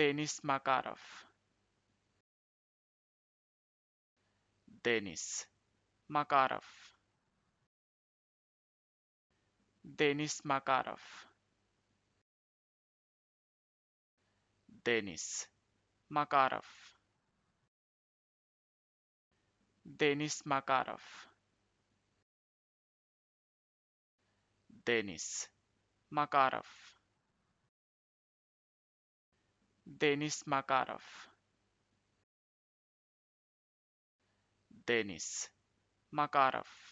Denis Makarov. Denis Makarov. Denis Makarov. Denis Makarov. Denis Makarov. Denis Makarov. Denis Makarov. Denis Makarov.